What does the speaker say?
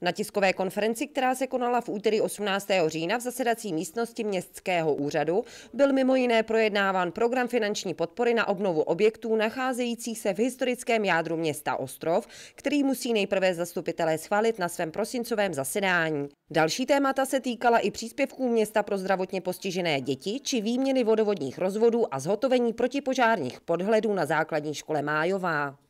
Na tiskové konferenci, která se konala v úterý 18. října v zasedací místnosti městského úřadu, byl mimo jiné projednáván program finanční podpory na obnovu objektů nacházejících se v historickém jádru města Ostrov, který musí nejprve zastupitelé schválit na svém prosincovém zasedání. Další témata se týkala i příspěvků města pro zdravotně postižené děti či výměny vodovodních rozvodů a zhotovení protipožárních podhledů na základní škole Májová.